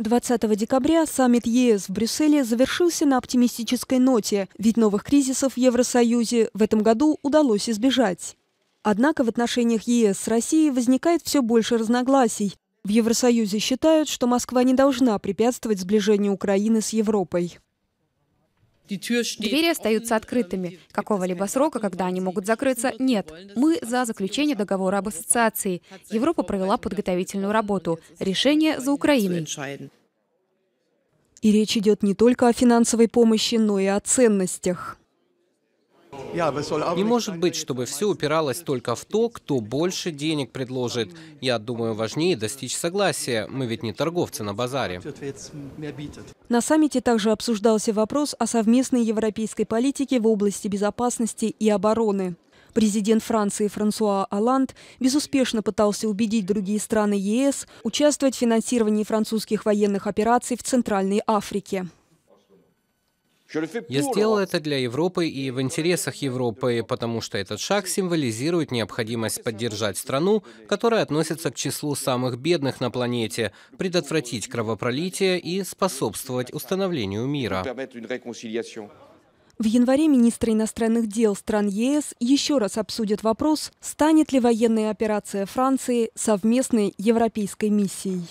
20 декабря саммит ЕС в Брюсселе завершился на оптимистической ноте, ведь новых кризисов в Евросоюзе в этом году удалось избежать. Однако в отношениях ЕС с Россией возникает все больше разногласий. В Евросоюзе считают, что Москва не должна препятствовать сближению Украины с Европой. Двери остаются открытыми. Какого-либо срока, когда они могут закрыться, нет. Мы за заключение договора об ассоциации. Европа провела подготовительную работу. Решение за Украиной. И речь идет не только о финансовой помощи, но и о ценностях. Не может быть, чтобы все упиралось только в то, кто больше денег предложит. Я думаю, важнее достичь согласия. Мы ведь не торговцы на базаре. На саммите также обсуждался вопрос о совместной европейской политике в области безопасности и обороны. Президент Франции Франсуа Оланд безуспешно пытался убедить другие страны ЕС участвовать в финансировании французских военных операций в Центральной Африке. Я сделал это для Европы и в интересах Европы, потому что этот шаг символизирует необходимость поддержать страну, которая относится к числу самых бедных на планете, предотвратить кровопролитие и способствовать установлению мира. В январе министры иностранных дел стран ЕС еще раз обсудят вопрос, станет ли военная операция Франции совместной европейской миссией.